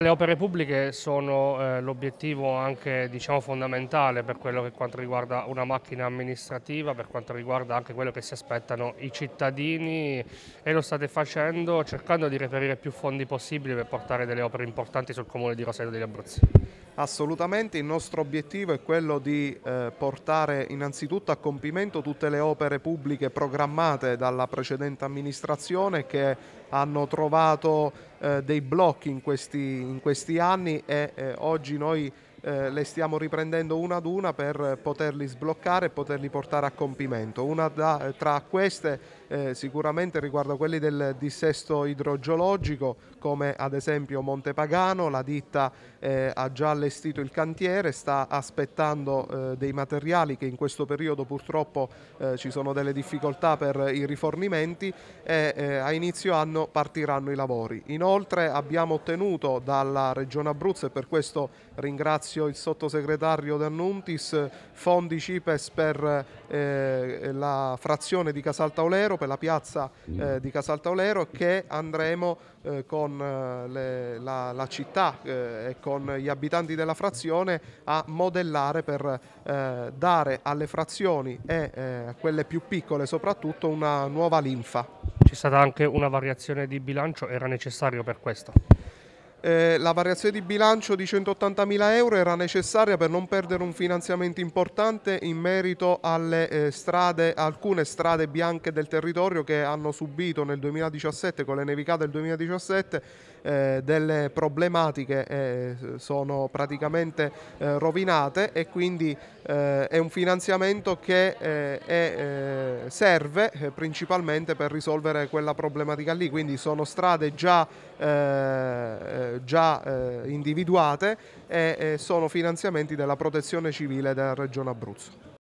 Le opere pubbliche sono eh, l'obiettivo anche diciamo, fondamentale per quello che quanto riguarda una macchina amministrativa, per quanto riguarda anche quello che si aspettano i cittadini e lo state facendo cercando di reperire più fondi possibili per portare delle opere importanti sul comune di Roseto degli Abruzzi. Assolutamente, il nostro obiettivo è quello di eh, portare innanzitutto a compimento tutte le opere pubbliche programmate dalla precedente amministrazione che hanno trovato eh, dei blocchi in questi, in questi anni e eh, oggi noi eh, le stiamo riprendendo una ad una per poterli sbloccare e poterli portare a compimento. Una da, eh, tra queste eh, sicuramente riguarda quelli del dissesto idrogeologico, come ad esempio Montepagano, la ditta eh, ha già allestito il cantiere, sta aspettando eh, dei materiali che in questo periodo purtroppo eh, ci sono delle difficoltà per i rifornimenti e a inizio anno partiranno i lavori. Inoltre abbiamo ottenuto dalla Regione Abruzzo e per questo ringrazio ringrazio il sottosegretario D'Annuntis, Fondi Cipes per eh, la frazione di Casaltaolero, per la piazza mm. eh, di Casaltaolero che andremo eh, con eh, le, la, la, città eh, e con gli abitanti della frazione a modellare per eh, dare alle frazioni e a quelle più piccole soprattutto una nuova linfa. C'è stata anche una variazione di bilancio, era necessario per questo? Eh, la variazione di bilancio di 180.000 euro era necessaria per non perdere un finanziamento importante in merito alle eh, strade, alcune strade bianche del territorio che hanno subito nel 2017, con le nevicate del 2017, eh, delle problematiche, eh, sono praticamente eh, rovinate e quindi eh, è un finanziamento che è, serve principalmente per risolvere quella problematica lì, quindi sono strade già già eh, individuate e eh, sono finanziamenti della protezione civile della Regione Abruzzo.